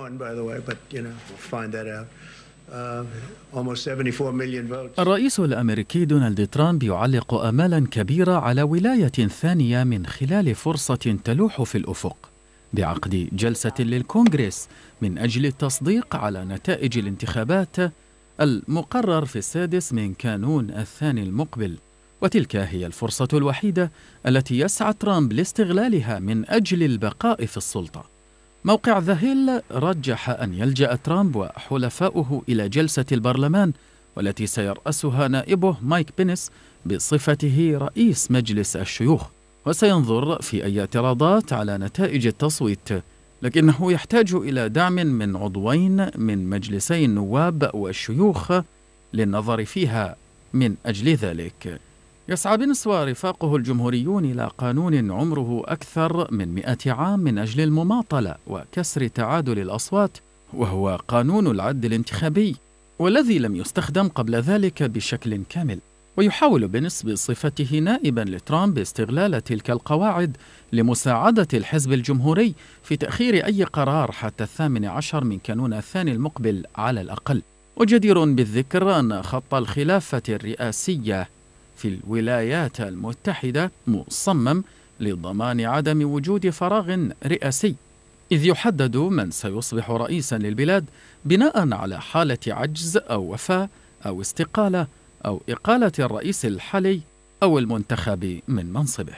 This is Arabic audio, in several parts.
Uh, الرئيس الأمريكي دونالد ترامب يعلق أمالا كبيرة على ولاية ثانية من خلال فرصة تلوح في الأفق بعقد جلسة للكونغرس من أجل التصديق على نتائج الانتخابات المقرر في السادس من كانون الثاني المقبل وتلك هي الفرصة الوحيدة التي يسعى ترامب لاستغلالها من أجل البقاء في السلطة موقع ذا هيل رجح أن يلجأ ترامب وحلفاؤه إلى جلسة البرلمان والتي سيرأسها نائبه مايك بينس بصفته رئيس مجلس الشيوخ وسينظر في أي اعتراضات على نتائج التصويت لكنه يحتاج إلى دعم من عضوين من مجلسي النواب والشيوخ للنظر فيها من أجل ذلك يسعى بنسوى رفاقه الجمهوريون إلى قانون عمره أكثر من مئة عام من أجل المماطلة وكسر تعادل الأصوات وهو قانون العد الانتخابي والذي لم يستخدم قبل ذلك بشكل كامل ويحاول بنس بصفته نائبا لترامب استغلال تلك القواعد لمساعدة الحزب الجمهوري في تأخير أي قرار حتى الثامن عشر من كانون الثاني المقبل على الأقل وجدير بالذكر أن خط الخلافة الرئاسية في الولايات المتحدة مصمم لضمان عدم وجود فراغ رئاسي إذ يحدد من سيصبح رئيسا للبلاد بناء على حالة عجز أو وفاة أو استقالة أو إقالة الرئيس الحالي أو المنتخب من منصبه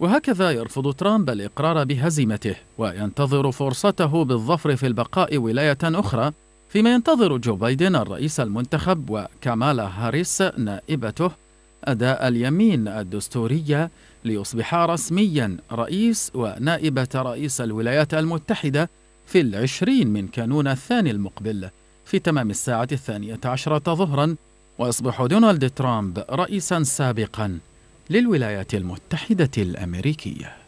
وهكذا يرفض ترامب الإقرار بهزيمته وينتظر فرصته بالظفر في البقاء ولاية أخرى فيما ينتظر جو بايدن الرئيس المنتخب وكمالا هاريس نائبته أداء اليمين الدستورية ليصبح رسميا رئيس ونائبة رئيس الولايات المتحدة في العشرين من كانون الثاني المقبل في تمام الساعة الثانية عشرة ظهرا ويصبح دونالد ترامب رئيسا سابقا للولايات المتحدة الأمريكية